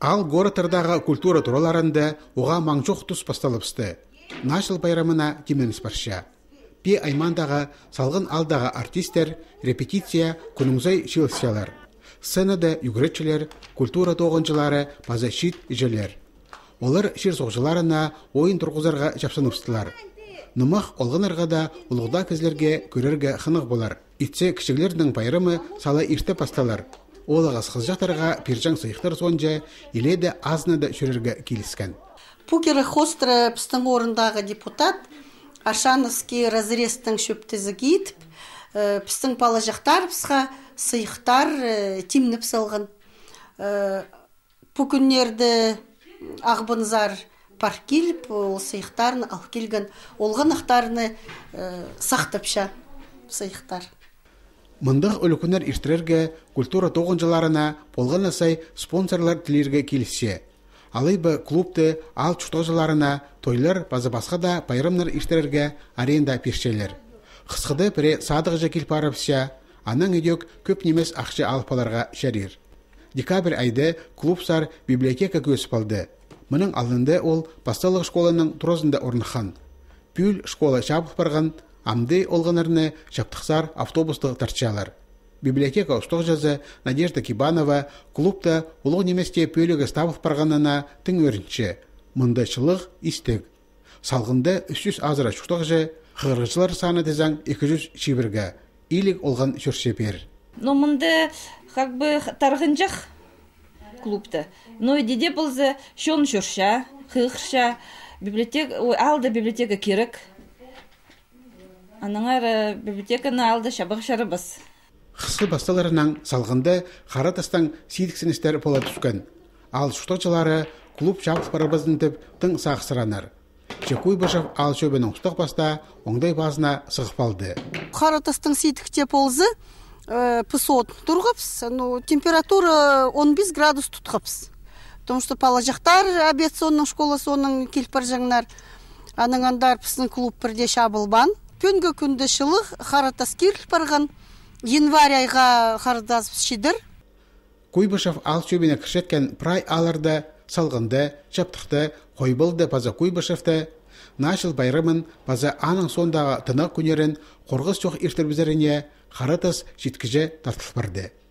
ал городтардағы культура тураларында оға маңжоқ тұс басталыпсты нашыл байрамына кеміміз барша пе аймандағы салғын алдағы артистер репетиция күніңзай шилсялар сценада үгіретшілер, культура тоғынчылары шит жылер. олар шер соғжыларына ойын тұрғызарға жапсыныпстылар нымах олғын да ұлғыда кізлерге көрерге хынық болар итсе кішілердің байрамы сала ирте басталар олағас қыз пиржаң сыйықтар сонже азны да жүрерге келіскен пукер хостра пістің орындағы депутат ашановский разрезтің шөптізі кейтіп, э, пістің пала жақтар пысқа сыйықтар э, тимніп салған э, пукүннерді ақбынзар келіп ол сыйықтарын алып келген олғанақтарны сақтапша сыйықтар Мындық өлікінер іштерерге культура тоғынжыларына болған сай спонсорлар тілерге келіссе. Алайбы клубты ал жыларына, тойлар базы басқа да байрамнар іштерерге аренда пешчелер. Қысқыды бірі садық жекіл аның үйдек көп немес ақшы алыппаларға шәрер. Декабрь айды клуб сар библиотека көсіп алды. Мұның алдында ол басталық школаның тұрозында орнықан. Пүл школа жабық барған Амды олғанарны жаптықсар автобусты тарчалар. Библиотека ұстық жазы Надежда Кибанова клубта ұлық неместе пөлігі ставық барғанына тың өрінші. Мұндайшылық истік. Салғында 300 азыра шұқтық жы, қығырғышылар саны дезаң 200 шибіргі. Илік олған шөршепер. Но мұнда как тарғынжық клубта. Но деде бұлзы шон шөрша, қығырша, библиотека, алды библиотека керек. Анаңар э, библиотеканы алды шабық шарыбыз. Қысы басталарынан салғында қара тастан бола түскен. Ал шұқтық клуб шабық барабызын деп тың сақсыранар. Чекуй башав ал шөбінің ұстық баста оңдай базына сығып Қара тастың сидікте ползы э, пысот тұрғыпс, температура 15 градус тұтқыпс. Потому что пала жақтар абет соның школасы оның келіп бар жаңнар. пысын клуб бірде шабылбан. Көнгі күнді шылы харатас керіл барған январь айға харадас шидір куйбышев ал чөбіне кішеткен прай аларды, салғынды жаптықты қойбылды паза куйбышевті нашыл байрымын паза аның сондағы тынық күнерін қорғыз жоқ ертірбізеріне харатас жеткіже тартылып